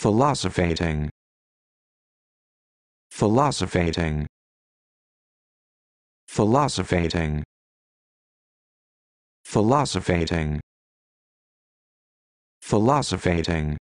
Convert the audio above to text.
Philosophating. Philosophating. Philosophating. Philosophating. Philosophating.